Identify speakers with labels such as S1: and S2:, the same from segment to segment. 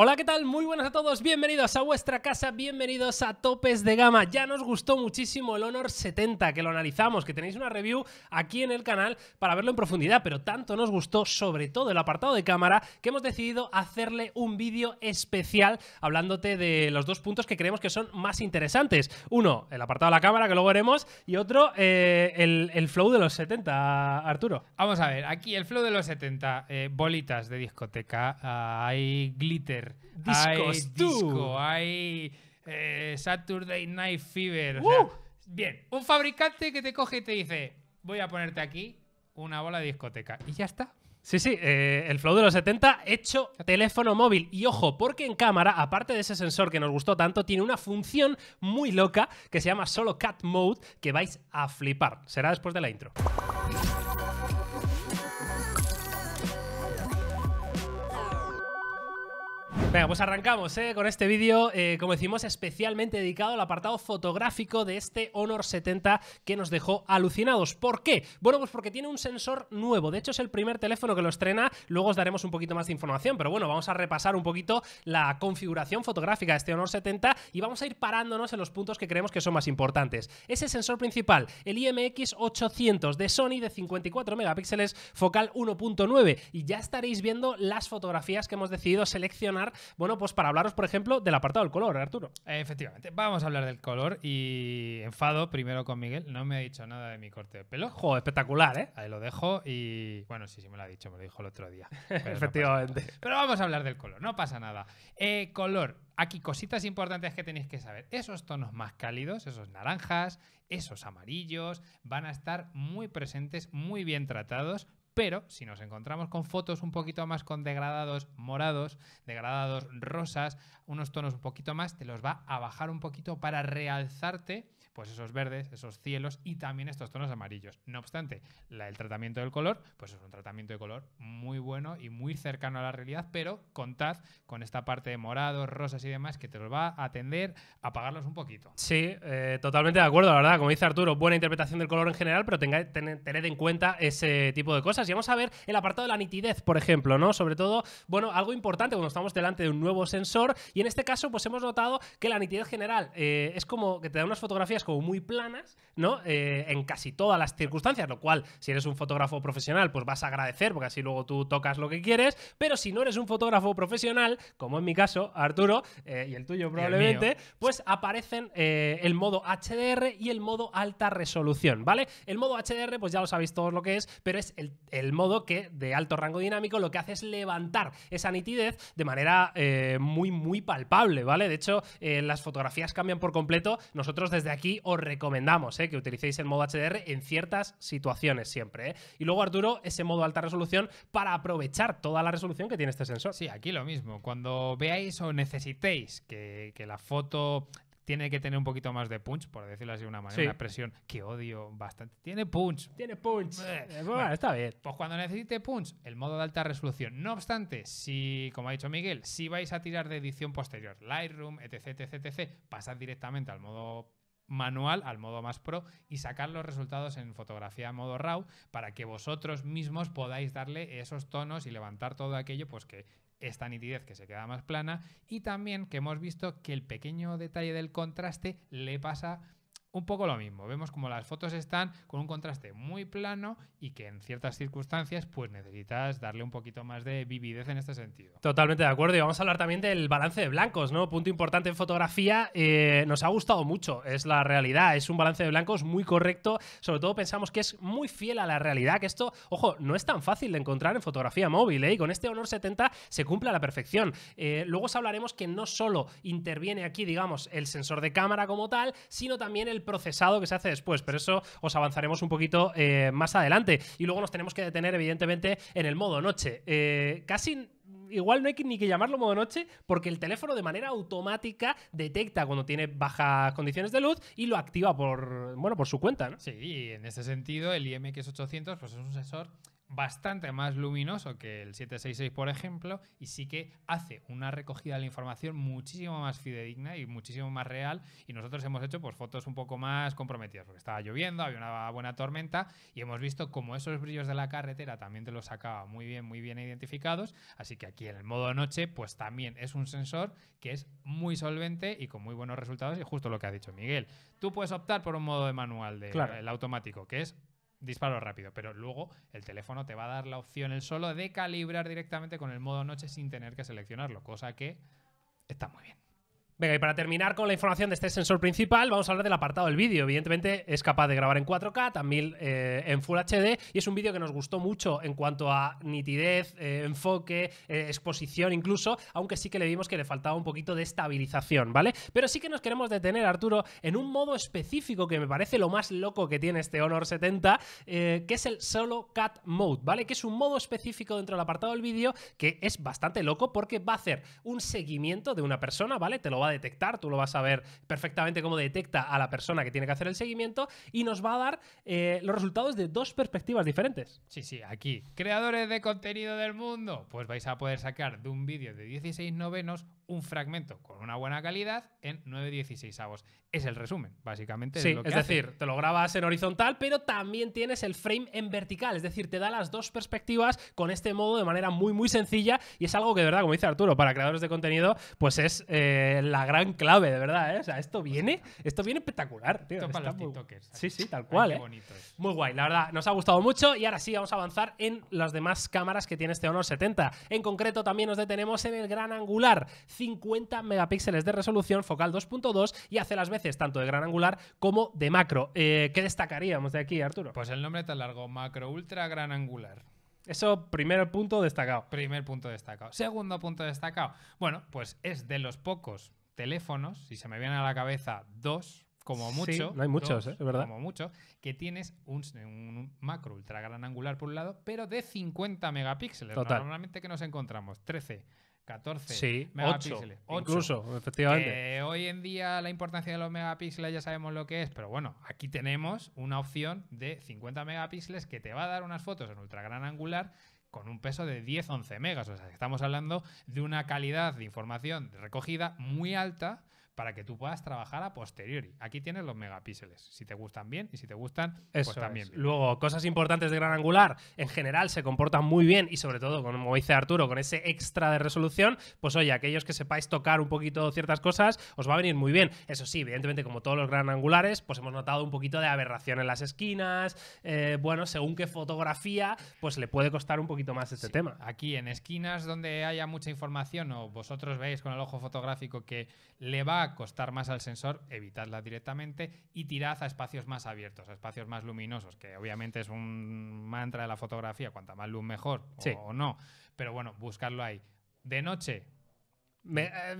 S1: Hola, ¿qué tal? Muy buenas a todos, bienvenidos a vuestra casa, bienvenidos a Topes de Gama. Ya nos gustó muchísimo el Honor 70, que lo analizamos, que tenéis una review aquí en el canal para verlo en profundidad, pero tanto nos gustó, sobre todo el apartado de cámara, que hemos decidido hacerle un vídeo especial hablándote de los dos puntos que creemos que son más interesantes. Uno, el apartado de la cámara, que luego veremos, y otro, eh, el, flow de los 70, Arturo.
S2: Vamos a ver, aquí el flow de los 70, eh, bolitas de discoteca, ah, hay glitter hay Disco, hay eh, Saturday Night Fever. ¡Uh! bien, un fabricante que te coge y te dice, voy a ponerte aquí una bola de discoteca. Y ya está.
S1: Sí, sí, eh, el Flow de los 70 hecho teléfono móvil. Y ojo, porque en cámara, aparte de ese sensor que nos gustó tanto, tiene una función muy loca que se llama solo Cat Mode, que vais a flipar. Será después de la intro. Venga, pues arrancamos eh, con este vídeo, eh, como decimos, especialmente dedicado al apartado fotográfico de este Honor 70 que nos dejó alucinados. ¿Por qué? Bueno, pues porque tiene un sensor nuevo. De hecho, es el primer teléfono que lo estrena. Luego os daremos un poquito más de información, pero bueno, vamos a repasar un poquito la configuración fotográfica de este Honor 70 y vamos a ir parándonos en los puntos que creemos que son más importantes. Ese sensor principal, el IMX 800 de Sony de 54 megapíxeles, focal 1.9 y ya estaréis viendo las fotografías que hemos decidido seleccionar bueno, pues para hablaros, por ejemplo, del apartado del color, Arturo.
S2: Efectivamente, vamos a hablar del color y enfado primero con Miguel. No me ha dicho nada de mi corte de pelo. Joder, espectacular, ¿eh? Ahí lo dejo y. Bueno, sí, sí me lo ha dicho, me lo dijo el otro día. Efectivamente. pero vamos a hablar del color, no pasa nada. Eh, color, aquí cositas importantes que tenéis que saber. Esos tonos más cálidos, esos naranjas, esos amarillos, van a estar muy presentes, muy bien tratados, pero si nos encontramos con fotos un poquito más con degradados morados, degradados rosas, unos tonos un poquito más, te los va a bajar un poquito para realzarte pues esos verdes, esos cielos y también estos tonos amarillos. No obstante, el tratamiento del color, pues es un tratamiento de color muy bueno y muy cercano a la realidad, pero contad con esta parte de morados, rosas y demás que te los va a atender a apagarlos un poquito.
S1: Sí, eh, totalmente de acuerdo, la verdad. Como dice Arturo, buena interpretación del color en general, pero tened en cuenta ese tipo de cosas y vamos a ver el apartado de la nitidez, por ejemplo, ¿no? Sobre todo, bueno, algo importante cuando estamos delante de un nuevo sensor. Y en este caso, pues hemos notado que la nitidez general eh, es como que te da unas fotografías como muy planas, ¿no? Eh, en casi todas las circunstancias, lo cual, si eres un fotógrafo profesional, pues vas a agradecer, porque así luego tú tocas lo que quieres. Pero si no eres un fotógrafo profesional, como en mi caso, Arturo, eh, y el tuyo probablemente, pues aparecen el modo HDR y el modo alta resolución, ¿vale? El modo HDR, pues ya lo sabéis todos lo que es, pero es el el modo que de alto rango dinámico lo que hace es levantar esa nitidez de manera eh, muy, muy palpable, ¿vale? De hecho, eh, las fotografías cambian por completo. Nosotros desde aquí os recomendamos eh, que utilicéis el modo HDR en ciertas situaciones siempre. Y luego,
S2: Arturo, ese modo alta resolución para aprovechar toda la resolución que tiene este sensor. Sí, aquí lo mismo. Cuando veáis o necesitéis que, que la foto tiene que tener un poquito más de punch, por decirlo así de una manera, una expresión que odio bastante. Tiene punch. Tiene punch. Eh, eh, bueno, está bien. Pues cuando necesite punch, el modo de alta resolución. No obstante, si, como ha dicho Miguel, si vais a tirar de edición posterior, Lightroom, etc, etc, etc, pasad directamente al modo manual al modo más pro y sacar los resultados en fotografía modo RAW para que vosotros mismos podáis darle esos tonos y levantar todo aquello pues que esta nitidez que se queda más plana y también que hemos visto que el pequeño detalle del contraste le pasa un poco lo mismo. Vemos como las fotos están con un contraste muy plano y que en ciertas circunstancias pues necesitas darle un poquito más de vividez en este sentido.
S1: Totalmente de acuerdo. Y vamos a hablar también del balance de blancos, ¿no? Punto importante en fotografía. Eh, nos ha gustado mucho, es la realidad. Es un balance de blancos muy correcto. Sobre todo pensamos que es muy fiel a la realidad, que esto, ojo, no es tan fácil de encontrar en fotografía móvil, ¿eh? Y con este Honor 70 se cumple a la perfección. Eh, luego os hablaremos que no solo interviene aquí, digamos, el sensor de cámara como tal, sino también el procesado que se hace después, pero eso os avanzaremos un poquito eh, más adelante. Y luego nos tenemos que detener, evidentemente, en el modo noche. Eh, casi igual no hay ni que llamarlo modo noche porque el teléfono de manera automática detecta cuando tiene bajas condiciones de luz y lo activa por bueno por su cuenta ¿no? sí
S2: y en ese sentido el IMX 800 pues es un sensor bastante más luminoso que el 766, por ejemplo, y sí que hace una recogida de la información muchísimo más fidedigna y muchísimo más real. Y nosotros hemos hecho pues, fotos un poco más comprometidas, porque estaba lloviendo, había una buena tormenta, y hemos visto como esos brillos de la carretera también te los sacaba muy bien, muy bien identificados. Así que aquí en el modo noche, pues también es un sensor que es muy solvente y con muy buenos resultados, y justo lo que ha dicho Miguel. Tú puedes optar por un modo de manual, de, el automático, que es disparo rápido, pero luego el teléfono te va a dar la opción el solo de calibrar directamente con el modo noche sin tener que seleccionarlo, cosa que está
S1: muy bien. Venga, y para terminar con la información de este sensor principal, vamos a hablar del apartado del vídeo. Evidentemente es capaz de grabar en 4K, también eh, en Full HD, y es un vídeo que nos gustó mucho en cuanto a nitidez, eh, enfoque, eh, exposición incluso, aunque sí que le vimos que le faltaba un poquito de estabilización, ¿vale? Pero sí que nos queremos detener, Arturo, en un modo específico que me parece lo más loco que tiene este Honor 70, que es el Solo Cat Mode, ¿vale? Que es un modo específico dentro del apartado del vídeo que es bastante loco porque va a hacer un seguimiento de una persona, ¿vale? Te lo va detectar, tú lo vas a ver perfectamente cómo detecta a la persona que tiene que hacer el seguimiento y nos va a dar eh, los resultados de dos perspectivas diferentes. Sí, sí,
S2: aquí, creadores de contenido del mundo, pues vais a poder sacar de un vídeo de 16 novenos un fragmento con una buena calidad en 9.16 avos. Es el resumen, básicamente. Sí, es decir, te lo
S1: grabas en horizontal, pero también tienes el frame en vertical, es decir, te da las dos perspectivas con este modo de manera muy, muy sencilla y es algo que de verdad, como dice Arturo, para creadores de contenido, pues es eh, la gran clave, de verdad, ¿eh? O sea, esto viene, esto viene espectacular, Sí, sí, tal cual, ¿eh? Muy guay, la verdad, nos ha gustado mucho y ahora sí vamos a avanzar en las demás cámaras que tiene este Honor 70. En concreto, también nos detenemos en el gran angular, 50 megapíxeles de resolución focal 2.2 y hace las veces tanto de gran angular como de macro. Eh, ¿Qué destacaríamos de aquí, Arturo?
S2: Pues el nombre tan largo, macro, ultra, gran angular. Eso, primer punto destacado. Primer punto destacado. Segundo punto destacado. Bueno, pues es de los pocos teléfonos, si se me vienen a la cabeza dos, como mucho. no hay muchos, ¿eh? verdad. Como mucho, que tienes un, macro ultra gran angular por un lado, pero de 50 megapíxeles. Normalmente que nos encontramos 13. 14 megapíxeles. 8, incluso, efectivamente. Eh, hoy en día la importancia de los megapíxeles ya sabemos lo que es, pero bueno, aquí tenemos una opción de 50 megapíxeles que te va a dar unas fotos en ultra gran angular con un peso de 10-11 megas. O sea, estamos hablando de una calidad de información recogida muy alta para que tú puedas trabajar a posteriori. Aquí tienes los megapíxeles, si te gustan bien y si te gustan, pues Eso pues también. Luego, cosas
S1: importantes de gran angular, en general se comportan muy bien y sobre todo, como dice Arturo, con ese extra de resolución, pues oye, aquellos que sepáis tocar un poquito ciertas cosas, os va a venir muy bien. Eso sí, evidentemente, como todos los gran angulares, pues hemos notado un poquito de aberración en las esquinas, eh, bueno, según qué fotografía, pues le puede costar un poquito más este tema.
S2: Aquí en esquinas donde haya mucha información o vosotros veis con el ojo fotográfico que le va a costar más al sensor, evitadla directamente y tirad a espacios más abiertos, a espacios más luminosos, que obviamente es un mantra de la fotografía, cuanta más luz mejor o, o no, pero bueno, buscarlo ahí. De noche, eh,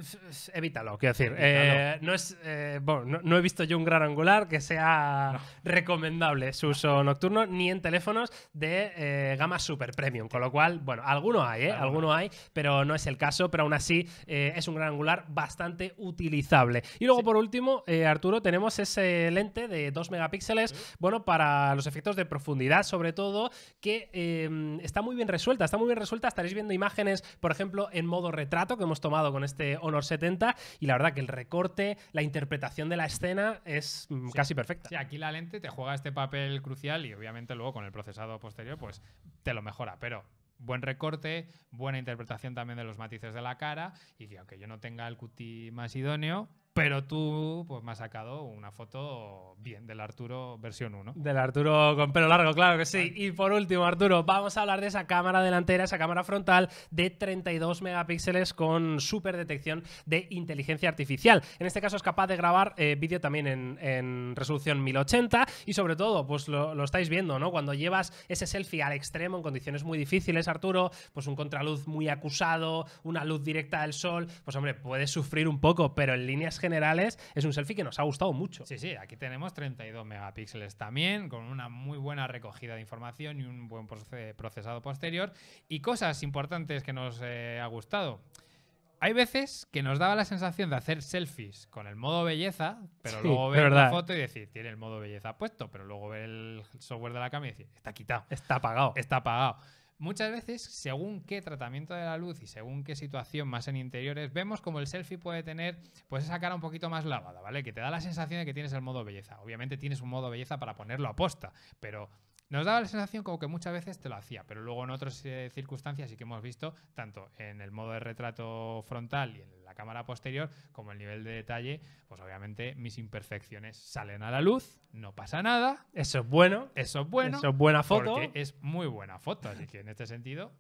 S2: evítalo,
S1: quiero decir. Eh, no, es, eh, bueno, no, he visto yo un gran angular que sea recomendable su uso nocturno, ni en teléfonos de gama super premium. Con lo cual, bueno, alguno hay, Alguno hay, pero no es el caso. Pero aún así, es un gran angular bastante utilizable. Y luego, por último, Arturo, tenemos ese lente de 2 megapíxeles, bueno, para los efectos de profundidad, sobre todo, que em, está muy bien resuelta. Está muy bien resuelta. Estaréis viendo imágenes, por ejemplo, en modo retrato que hemos tomado con con este Honor 70 y la verdad que el recorte, la interpretación de la escena es mm, casi
S2: perfecta. Sí, aquí la lente te juega este papel crucial y obviamente luego con el procesado posterior pues te lo mejora, pero buen recorte, buena interpretación también de los matices de la cara y que aunque yo no tenga el cuti más idóneo, pero tú pues, me has sacado una foto bien del Arturo versión 1.
S1: Del Arturo con pelo largo, claro que sí. Y por último, Arturo, vamos a hablar de esa cámara delantera, esa cámara frontal de 32 megapíxeles con super detección de inteligencia artificial. En este caso es capaz de grabar eh, vídeo también en, resolución 1080 y sobre todo, pues lo, lo, estáis viendo, ¿no? Cuando llevas ese selfie al extremo en condiciones muy difíciles, Arturo, pues un contraluz muy acusado, una luz directa del sol, pues hombre, puedes sufrir un poco, pero en líneas generales generales, es un selfie que nos ha gustado mucho. Sí,
S2: sí, aquí tenemos 32 megapíxeles también, con una muy buena recogida de información y un buen procesado posterior. Y cosas importantes que nos eh, ha gustado. Hay veces que nos daba la sensación de hacer selfies con el modo belleza, pero luego ver la foto y decir, tiene el modo belleza puesto, pero luego ver el software de la cámara y decir, está quitado. Está apagado. Está apagado. Muchas veces, según qué tratamiento de la luz y según qué situación más en interiores, vemos como el selfie puede tener pues esa cara un poquito más lavada, ¿vale? Que te da la sensación de que tienes el modo belleza. Obviamente tienes un modo belleza para ponerlo a posta, pero nos daba la sensación como que muchas veces te lo hacía, pero luego en otras eh, circunstancias y que hemos visto, tanto en el modo de retrato frontal y en la cámara posterior, como el nivel de detalle, pues obviamente mis imperfecciones salen a la luz, no pasa nada.
S1: Eso es bueno. Eso es bueno. Eso es buena foto. Porque
S2: es muy buena foto, así que en este sentido,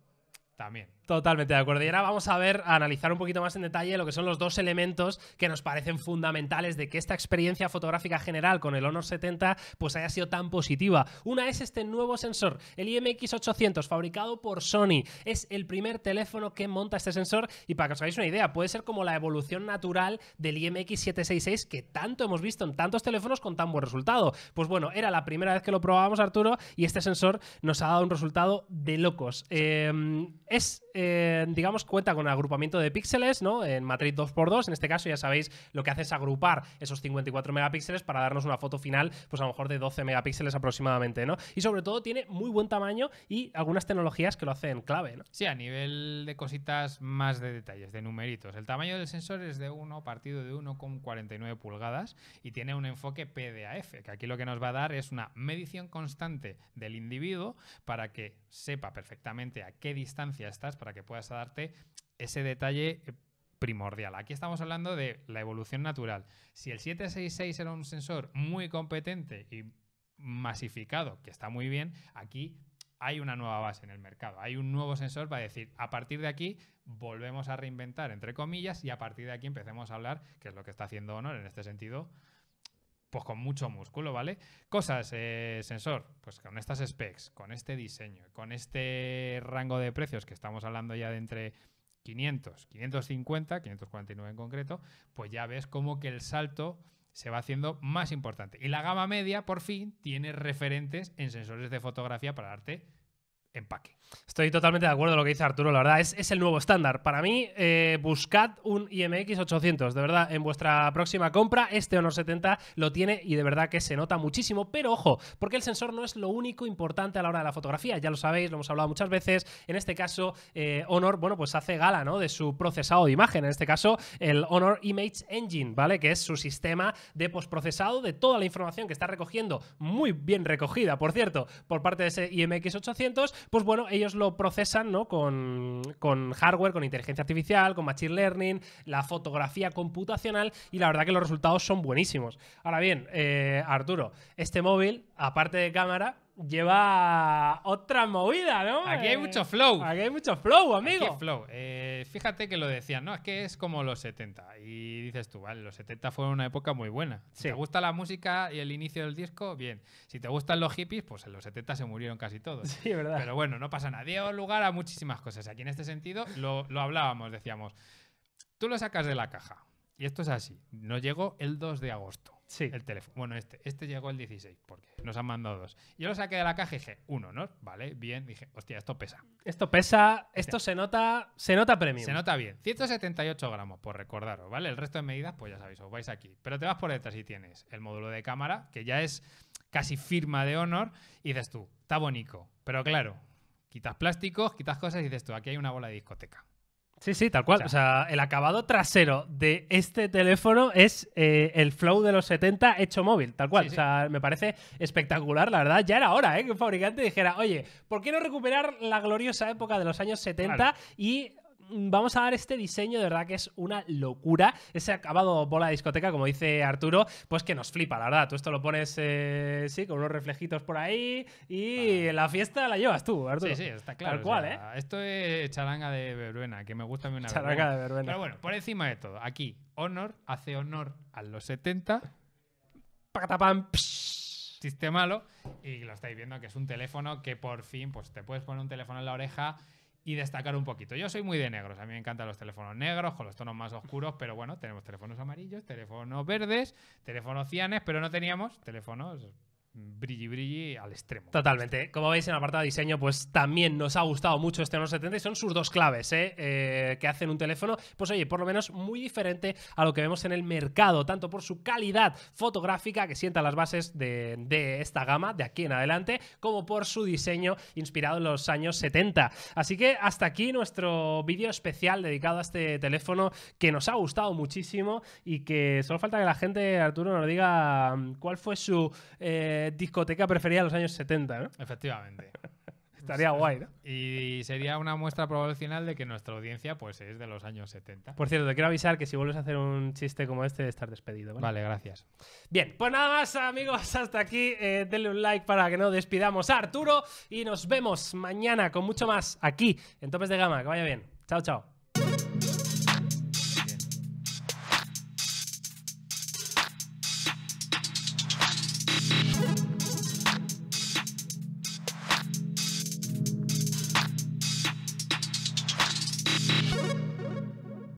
S2: también.
S1: Totalmente de acuerdo. Y ahora vamos a ver, a analizar un poquito más en detalle lo que son los dos elementos que nos parecen fundamentales de que esta experiencia fotográfica general con el Honor 70 pues haya sido tan positiva. Una es este nuevo sensor, el IMX800, fabricado por Sony. Es el primer teléfono que monta este sensor y para que os hagáis una idea, puede ser como la evolución natural del IMX766 que tanto hemos visto en tantos teléfonos con tan buen resultado. Pues bueno, era la primera vez que lo probábamos, Arturo, y este sensor nos ha dado un resultado de locos. Eh, es, eh, digamos, cuenta con agrupamiento de píxeles, ¿no? En matriz 2x2, en este caso ya sabéis lo que hace es agrupar esos 54 megapíxeles para darnos una foto final, pues a lo mejor de 12 megapíxeles aproximadamente, ¿no? Y sobre todo tiene muy buen tamaño y algunas tecnologías que lo hacen clave, ¿no?
S2: Sí, a nivel de cositas más de detalles, de numeritos. El tamaño del sensor es de 1 partido de 1,49 pulgadas y tiene un enfoque PDAF, que aquí lo que nos va a dar es una medición constante del individuo para que sepa perfectamente a qué distancia estás para que puedas darte ese detalle eh, primordial. Aquí estamos hablando de la evolución natural. Si el 766 era un sensor muy competente y masificado, que está muy bien, aquí hay una nueva base en el mercado, hay un nuevo sensor para decir, a partir de aquí volvemos a reinventar, entre comillas, y a partir de aquí empecemos a hablar, que es lo que está haciendo Honor en este sentido, pues con mucho músculo, ¿vale? Cosas, eh, sensor, pues con estas specs, con este diseño, con este rango de precios que estamos hablando ya de entre 500, 550, 549 en concreto, pues ya ves como que el salto se va haciendo más importante. Y la gama media, por fin, tiene referentes en sensores de fotografía para darte empaque.
S1: Estoy totalmente de acuerdo con lo que dice Arturo, la verdad, es, el nuevo estándar. Para mí, eh, buscad un IMX 800, de verdad, en vuestra próxima compra, este Honor 70 lo tiene y de verdad que se nota muchísimo, pero ojo, porque el sensor no es lo único importante a la hora de la fotografía, ya lo sabéis, lo hemos hablado muchas veces, en este caso, eh, Honor, bueno, pues hace gala, De su procesado de imagen, en este caso, el Honor Image Engine, ¿vale? Que es su sistema de postprocesado de toda la información que está recogiendo, muy bien recogida, por cierto, por parte de ese IMX 800, pues bueno, ellos lo procesan ¿no? con, hardware, con inteligencia artificial, con machine learning, la fotografía computacional y la verdad que los resultados son buenísimos. Ahora bien, eh, Arturo, este móvil, aparte de cámara, lleva otra movida, ¿no? Aquí hay eh, mucho flow. Aquí
S2: hay mucho flow, amigo. flow. Eh, fíjate que lo decían, ¿no? Es que es como los 70. Y dices tú, vale, los 70 fueron una época muy buena. Si te gusta la música y el inicio del disco, bien. Si te gustan los hippies, pues en los 70 se murieron casi todos. Sí, verdad. Pero bueno, no pasa nada. Dio lugar a muchísimas cosas. Aquí en este sentido lo, lo hablábamos, decíamos. Tú lo sacas de la caja. Y esto es así. No llegó el 2 de agosto. Sí. El teléfono. Bueno, este, este llegó el 16, porque nos han mandado dos. Yo lo saqué de la caja y dije, uno, ¿no? Vale, bien. Dije, hostia, esto pesa. Esto pesa, esto se nota, se nota premium. Se nota bien. 178 gramos, por recordaros, ¿vale? El resto de medidas, pues ya sabéis, os vais aquí. Pero te vas por detrás y tienes el módulo de cámara, que ya es casi firma de honor, y dices tú, está bonito. Pero claro, quitas plásticos, quitas cosas y dices tú, aquí hay una bola de discoteca. Sí, sí, tal
S1: cual. O sea, el acabado trasero de este teléfono es eh, el flow de los 70 hecho móvil, tal cual. o sea, me parece espectacular, la verdad. Ya era hora, ¿eh? Que un fabricante dijera, oye, ¿por qué no recuperar la gloriosa época de los años 70 y Mm, vamos a dar este diseño, de verdad que es una locura. Ese acabado bola de discoteca, como dice Arturo, pues que nos flipa, la verdad. Tú esto lo pones, eh, sí, con unos reflejitos por ahí y la fiesta la llevas tú, Arturo. Sí, sí, está claro. Tal cual, ¿eh?
S2: Esto es charanga de verbena, que me gusta a mí una Charanga de verbena. Pero bueno, por encima de todo, aquí, Honor hace honor a los 70. sistema malo Y lo estáis viendo que es un teléfono que por fin, pues te puedes poner un teléfono en la oreja y destacar un poquito. Yo soy muy de negros, a mí me encantan los teléfonos negros, con los tonos más oscuros, pero bueno, tenemos teléfonos amarillos, teléfonos verdes, teléfonos cianes, pero no teníamos teléfonos brilli brilli al extremo. Totalmente.
S1: Como veis en la parte de diseño, pues también nos ha gustado mucho este Honor 70 y son sus dos claves eh, eh, que hacen un teléfono, pues oye, por lo menos muy diferente a lo que vemos en el mercado, tanto por su calidad fotográfica que sienta las bases de, esta gama de aquí en adelante, como por su diseño inspirado en los años 70. Así que hasta aquí nuestro vídeo especial dedicado a este teléfono que nos ha gustado muchísimo y que solo falta que la gente, Arturo, nos diga mm, cuál fue su... Eh, discoteca preferida de los años 70, ¿no? Efectivamente.
S2: Estaría guay, ¿no? Y sería una muestra final de que nuestra audiencia pues es de los años 70.
S1: Por cierto, te quiero avisar que si vuelves a hacer un chiste como este, estar despedido. Vale, gracias.
S2: Bien, pues nada más, amigos,
S1: hasta aquí. Eh, denle un like para que no despidamos a Arturo y nos vemos mañana con mucho más aquí en Topes de Gama. Que vaya bien. Chao, chao.